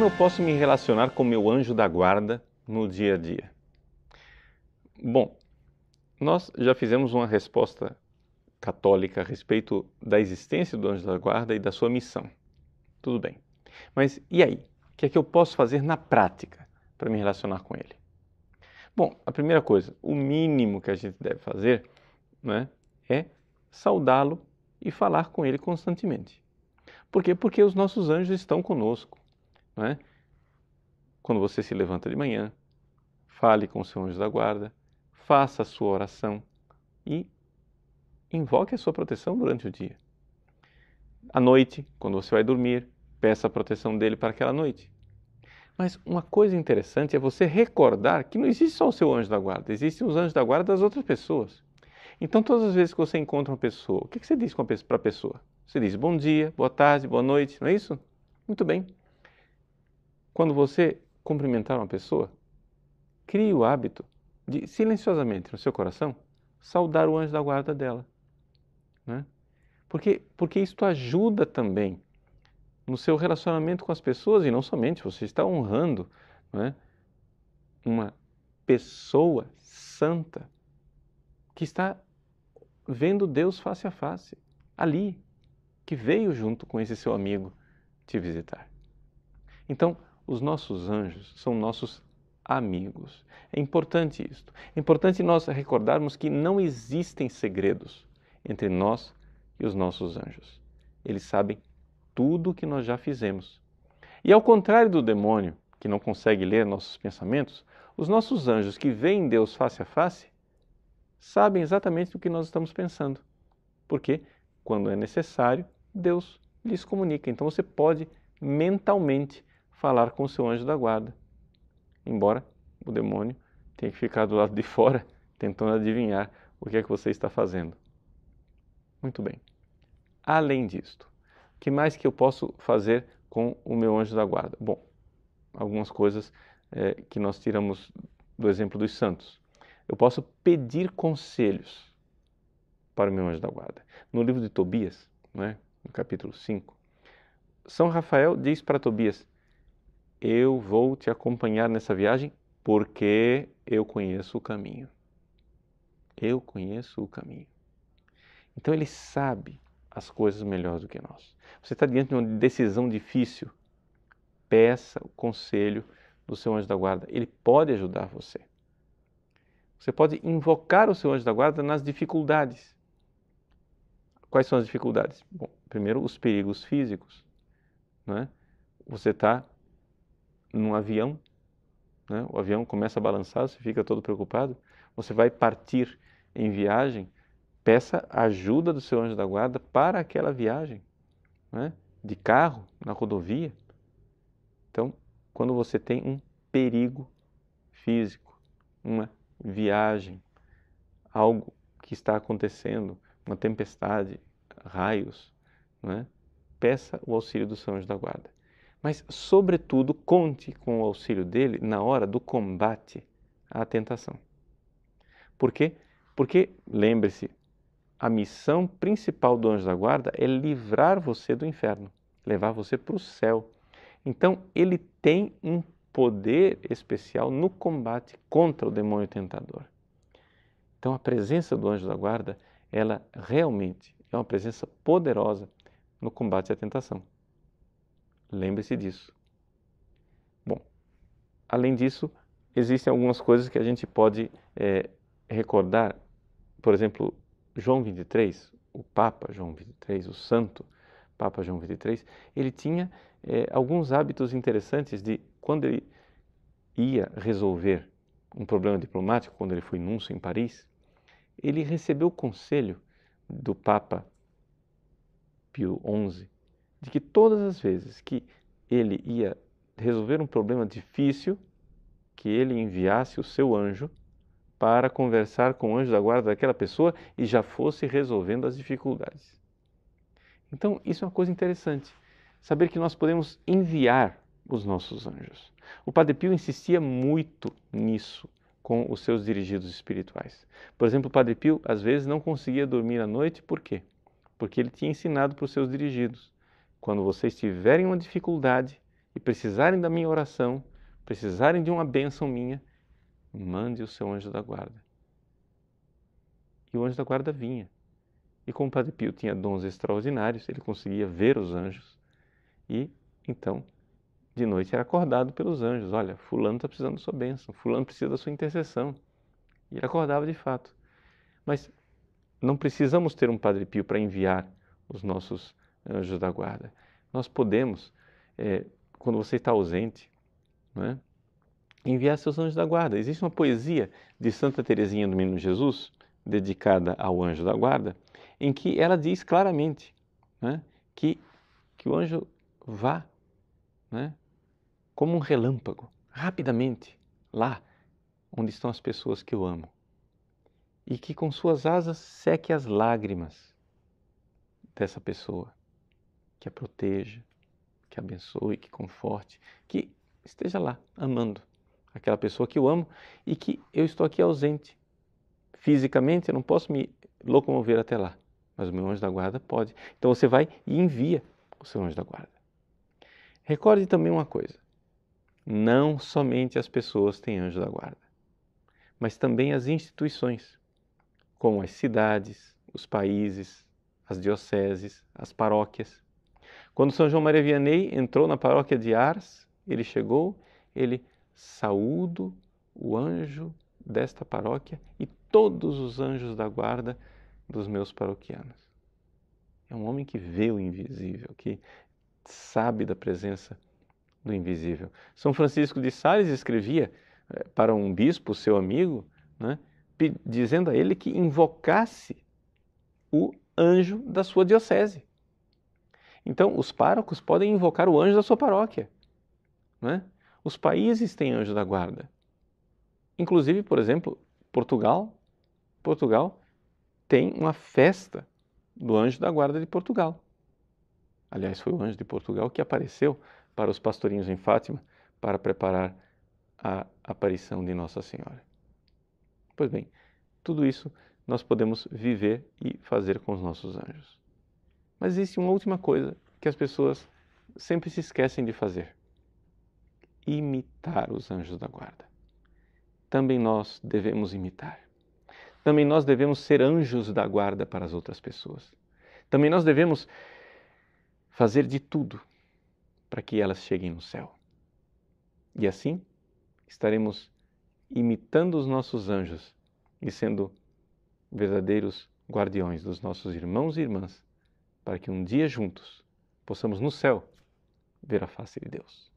Como eu posso me relacionar com meu anjo da guarda no dia a dia? Bom, nós já fizemos uma resposta católica a respeito da existência do anjo da guarda e da sua missão. Tudo bem. Mas e aí? O que é que eu posso fazer na prática para me relacionar com ele? Bom, a primeira coisa, o mínimo que a gente deve fazer né, é saudá-lo e falar com ele constantemente. Por quê? Porque os nossos anjos estão conosco. Né? Quando você se levanta de manhã, fale com o seu anjo da guarda, faça a sua oração e invoque a sua proteção durante o dia. À noite, quando você vai dormir, peça a proteção dele para aquela noite. Mas uma coisa interessante é você recordar que não existe só o seu anjo da guarda, existem os anjos da guarda das outras pessoas. Então, todas as vezes que você encontra uma pessoa, o que você diz para a pessoa? Você diz bom dia, boa tarde, boa noite, não é isso? Muito bem. Quando você cumprimentar uma pessoa, crie o hábito de silenciosamente no seu coração saudar o anjo da guarda dela, né? Porque porque isto ajuda também no seu relacionamento com as pessoas e não somente você está honrando, né? Uma pessoa santa que está vendo Deus face a face ali, que veio junto com esse seu amigo te visitar. Então, os nossos anjos são nossos amigos. É importante isto. É importante nós recordarmos que não existem segredos entre nós e os nossos anjos. Eles sabem tudo o que nós já fizemos. E ao contrário do demônio, que não consegue ler nossos pensamentos, os nossos anjos que veem Deus face a face sabem exatamente o que nós estamos pensando. Porque, quando é necessário, Deus lhes comunica. Então você pode mentalmente falar com seu anjo da guarda. Embora o demônio tenha que ficar do lado de fora tentando adivinhar o que é que você está fazendo. Muito bem. Além disto, o que mais que eu posso fazer com o meu anjo da guarda? Bom, algumas coisas é, que nós tiramos do exemplo dos santos. Eu posso pedir conselhos para o meu anjo da guarda. No livro de Tobias, né, no capítulo 5, São Rafael diz para Tobias: eu vou te acompanhar nessa viagem porque eu conheço o caminho. Eu conheço o caminho. Então ele sabe as coisas melhor do que nós. Você está diante de uma decisão difícil, peça o conselho do seu anjo da guarda. Ele pode ajudar você. Você pode invocar o seu anjo da guarda nas dificuldades. Quais são as dificuldades? Bom, primeiro, os perigos físicos. Né? Você está num avião, né? o avião começa a balançar, você fica todo preocupado, você vai partir em viagem, peça ajuda do seu anjo da guarda para aquela viagem, né? de carro, na rodovia. Então, quando você tem um perigo físico, uma viagem, algo que está acontecendo, uma tempestade, raios, né? peça o auxílio do seu anjo da guarda. Mas, sobretudo, conte com o auxílio dele na hora do combate à tentação. Por quê? Porque, lembre-se, a missão principal do anjo da guarda é livrar você do inferno, levar você para o céu. Então, ele tem um poder especial no combate contra o demônio tentador. Então, a presença do anjo da guarda, ela realmente é uma presença poderosa no combate à tentação. Lembre-se disso. Bom, além disso, existem algumas coisas que a gente pode é, recordar. Por exemplo, João 23, o Papa João 23, o Santo Papa João 23, ele tinha é, alguns hábitos interessantes de quando ele ia resolver um problema diplomático, quando ele foi nuncio em Paris, ele recebeu o conselho do Papa Pio XI de que todas as vezes que ele ia resolver um problema difícil, que ele enviasse o seu anjo para conversar com o anjo da guarda daquela pessoa e já fosse resolvendo as dificuldades. Então, isso é uma coisa interessante, saber que nós podemos enviar os nossos anjos. O Padre Pio insistia muito nisso com os seus dirigidos espirituais. Por exemplo, o Padre Pio às vezes não conseguia dormir à noite, por quê? Porque ele tinha ensinado para os seus dirigidos quando vocês tiverem uma dificuldade e precisarem da minha oração, precisarem de uma bênção minha, mande o seu anjo da guarda. E o anjo da guarda vinha. E como o Padre Pio tinha dons extraordinários, ele conseguia ver os anjos. E então, de noite era acordado pelos anjos: Olha, Fulano está precisando da sua bênção, Fulano precisa da sua intercessão. E ele acordava de fato. Mas não precisamos ter um Padre Pio para enviar os nossos né, anjos da guarda. Nós podemos, é, quando você está ausente, né, enviar seus anjos da guarda. Existe uma poesia de Santa Teresinha do Menino Jesus, dedicada ao anjo da guarda, em que ela diz claramente né, que, que o anjo vá né, como um relâmpago, rapidamente, lá onde estão as pessoas que eu amo, e que com suas asas seque as lágrimas dessa pessoa que a proteja, que a abençoe, que conforte, que esteja lá amando aquela pessoa que eu amo e que eu estou aqui ausente. Fisicamente eu não posso me locomover até lá, mas o meu anjo da guarda pode. Então você vai e envia o seu anjo da guarda. Recorde também uma coisa: não somente as pessoas têm anjo da guarda, mas também as instituições, como as cidades, os países, as dioceses, as paróquias. Quando São João Maria Vianney entrou na paróquia de Ars, ele chegou, ele saúdo o anjo desta paróquia e todos os anjos da guarda dos meus paroquianos. É um homem que vê o invisível, que sabe da presença do invisível. São Francisco de Sales escrevia eh, para um bispo, seu amigo, né, dizendo a ele que invocasse o anjo da sua diocese. Então, os párocos podem invocar o anjo da sua paróquia. Né? Os países têm anjo da guarda. Inclusive, por exemplo, Portugal. Portugal tem uma festa do anjo da guarda de Portugal. Aliás, foi o anjo de Portugal que apareceu para os pastorinhos em Fátima para preparar a aparição de Nossa Senhora. Pois bem, tudo isso nós podemos viver e fazer com os nossos anjos. Mas existe uma última coisa que as pessoas sempre se esquecem de fazer: imitar os anjos da guarda. Também nós devemos imitar. Também nós devemos ser anjos da guarda para as outras pessoas. Também nós devemos fazer de tudo para que elas cheguem no céu. E assim estaremos imitando os nossos anjos e sendo verdadeiros guardiões dos nossos irmãos e irmãs para que um dia juntos possamos no céu ver a face de Deus.